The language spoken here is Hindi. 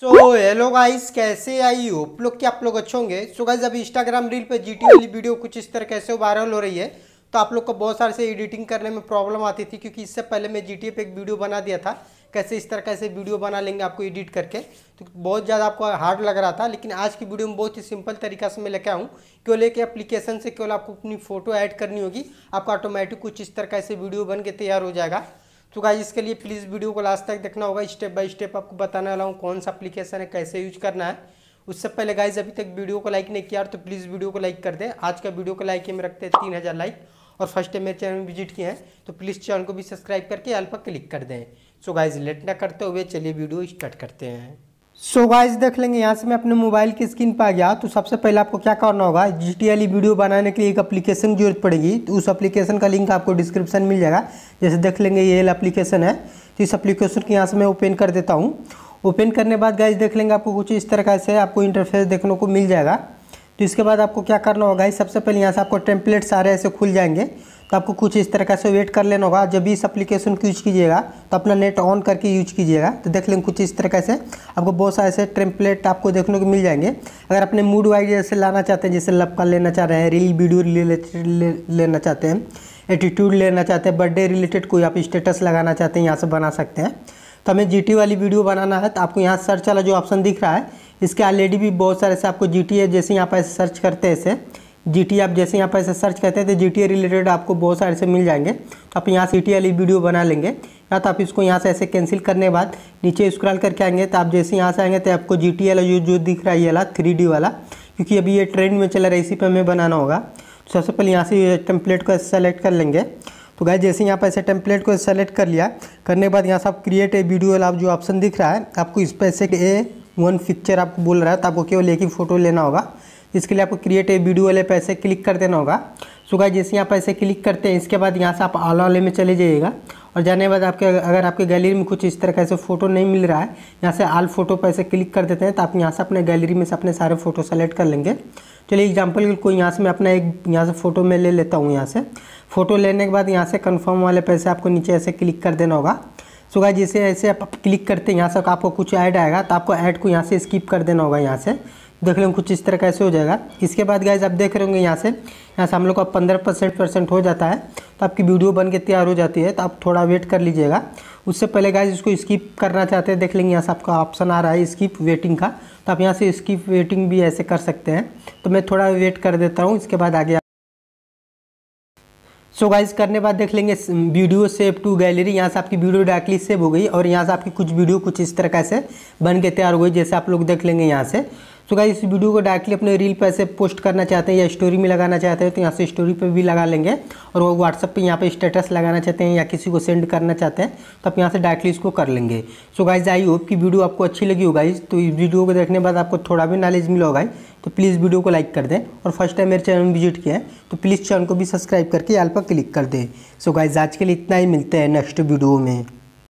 सो हेलो गाइस कैसे आई हो लोग के आप लोग अच्छे होंगे सो गाइस अभी इंस्टाग्राम रील पे जीटी वाली वीडियो कुछ इस तरह कैसे वायरल हो रही है तो आप लोग को बहुत सारे से एडिटिंग करने में प्रॉब्लम आती थी क्योंकि इससे पहले मैं जी पे एक वीडियो बना दिया था कैसे इस तरह कैसे वीडियो बना लेंगे आपको एडिट करके तो बहुत ज़्यादा आपको हार्ड लग रहा था लेकिन आज की वीडियो में बहुत ही सिंपल तरीका से मैं लेके आऊँ केवल एक एप्लीकेशन से केवल आपको अपनी फ़ोटो ऐड करनी होगी आपका ऑटोमेटिक कुछ इस तरह कैसे वीडियो बन के तैयार हो जाएगा तो गाइज इसके लिए प्लीज़ वीडियो को लास्ट तक देखना होगा स्टेप बाय स्टेप आपको बताने वाला हूँ कौन सा एप्लीकेशन है कैसे यूज करना है उससे पहले गाइज अभी तक वीडियो को लाइक नहीं किया तो प्लीज़ वीडियो को लाइक कर दें आज का वीडियो को लाइक में रखते हैं तीन हज़ार लाइक और फर्स्ट टाइम मेरे चैनल में विजिट किए हैं तो प्लीज़ चैनल को भी सब्सक्राइब करके ऑल क्लिक कर दें सो गाइज लेट ना करते हुए चलिए वीडियो स्टार्ट करते हैं सो so गाइज देख लेंगे यहाँ से मैं अपने मोबाइल की स्क्रीन पर आ गया तो सबसे पहले आपको क्या करना होगा जी टी वाली वीडियो बनाने के लिए एक एप्लीकेशन की जरूरत पड़ेगी तो उस एप्लीकेशन का लिंक आपको डिस्क्रिप्शन मिल जाएगा जैसे देख लेंगे ये एप्लीकेशन है तो इस एप्लीकेशन को यहाँ से मैं ओपन कर देता हूँ ओपन करने बाद गाइज देख लेंगे आपको कुछ इस तरह से आपको इंटरफेस देखने को मिल जाएगा तो इसके बाद आपको क्या करना होगा सबसे पहले यहाँ से आपको टेम्पलेट सारे ऐसे खुल जाएंगे तो आपको कुछ इस तरह से वेट कर लेना होगा जब भी इस एप्लीकेशन को यूज कीजिएगा तो अपना नेट ऑन करके यूज कीजिएगा तो देख लेंगे कुछ इस तरह से आपको बहुत सारे ऐसे ट्रेम्पलेट आपको देखने को मिल जाएंगे अगर अपने मूड वाइज जैसे लाना चाहते हैं जैसे लपका लेना चाह रहे हैं रील वीडियो लेना चाहते हैं एटीट्यूड लेना चाहते हैं बर्थडे रिलेटेड कोई आप स्टेटस लगाना चाहते हैं यहाँ से बना सकते हैं तो हमें जी वाली वीडियो बनाना है तो आपको यहाँ सर्च वाला जो ऑप्शन दिख रहा है इसके ऑलरेडी भी बहुत सारे से आपको जी है जैसे यहाँ पर सर्च करते हैं ऐसे जी आप जैसे यहाँ पर ऐसे सर्च करते हैं तो जी रिलेटेड आपको बहुत सारे से मिल जाएंगे तो आप यहाँ सी टी वाली वीडियो बना लेंगे या तो आप इसको यहाँ से ऐसे कैंसिल करने के बाद नीचे स्क्रॉल करके आएंगे तो आप जैसे यहाँ से आएंगे तो आपको जी टी वाला जो जो दिख रहा है ये वाला थ्री वाला क्योंकि अभी ये ट्रेंड में चला रहा है इसी पर हमें बनाना होगा तो सबसे पहले यहाँ से टेम्पलेट को सेलेक्ट कर लेंगे तो गाय जैसे यहाँ पर ऐसे टेम्पलेट को सेलेक्ट कर लिया करने के बाद यहाँ से आप क्रिएट ए वीडियो वाला जो ऑप्शन दिख रहा है आपको इस पर ऐसे ए वन पिक्चर आपको बोल रहा है तो आपको केवल एक ही फोटो लेना होगा इसके लिए आपको क्रिएट ए वीडियो वाले पैसे क्लिक कर देना होगा सो जैसे यहाँ पैसे क्लिक करते हैं इसके बाद यहाँ से आप आला वाले में चले जाइएगा और जाने के बाद आपके अगर आपके गैलरी में कुछ इस तरह ऐसे फ़ोटो नहीं मिल रहा है यहाँ से आल फोटो पैसे क्लिक कर देते हैं तो आप यहाँ से अपने गैलरी में से अपने सारे फ़ोटो सेलेक्ट कर लेंगे चलिए एग्जाम्पल कोई यहाँ से मैं अपना एक यहाँ से फ़ोटो में ले लेता हूँ यहाँ से फ़ोटो लेने के बाद यहाँ से कन्फर्म वाले पैसे आपको नीचे ऐसे क्लिक कर देना होगा सो जैसे ऐसे आप क्लिक करते हैं यहाँ से आपको कुछ ऐड आएगा तो आपको ऐड को यहाँ से स्किप कर देना होगा यहाँ से देख लेंगे कुछ इस तरह कैसे हो जाएगा इसके बाद गाइज आप देख रहे होंगे यहाँ से यहाँ से हम लोग का पंद्रह परसेंट परसेंट हो जाता है तो आपकी वीडियो बन के तैयार हो जाती है तो आप थोड़ा वेट कर लीजिएगा उससे पहले गाइज इसको स्किप करना चाहते हैं देख लेंगे यहाँ से आपका ऑप्शन आ रहा है स्किप वेटिंग का तो आप यहाँ से स्किप वेटिंग भी ऐसे कर सकते हैं तो मैं थोड़ा वेट कर देता हूँ इसके बाद आगे सो so गाइज करने बाद देख लेंगे वीडियो सेव टू गैलरी यहाँ से आपकी वीडियो डायरेक्टली सेव हो गई और यहाँ से आपकी कुछ वीडियो कुछ इस तरह कैसे बन के तैयार हो गई जैसे आप लोग देख लेंगे यहाँ से सो तो गाइस इस वीडियो को डायरेक्टली अपने रील पर ऐसे पोस्ट करना चाहते हैं या स्टोरी में लगाना चाहते हैं तो यहाँ से स्टोरी पर भी लगा लेंगे और वो व्हाट्सअप पे यहाँ पे स्टेटस लगाना चाहते हैं या किसी को सेंड करना चाहते हैं तो आप यहाँ से डायरेक्टली इसको कर लेंगे सो गाइज आई होप की वीडियो आपको अच्छी लगी होगा इस तो इस वीडियो को देखने बाद आपको थोड़ा भी नॉलेज मिला होगा तो प्लीज़ वीडियो को लाइक कर दें और फर्स्ट टाइम मेरे चैनल में विजिट किया है तो प्लीज़ चैनल को भी सब्सक्राइब करके याल पर क्लिक कर दें सो गाइज आज के लिए इतना ही मिलते हैं नेक्स्ट वीडियो में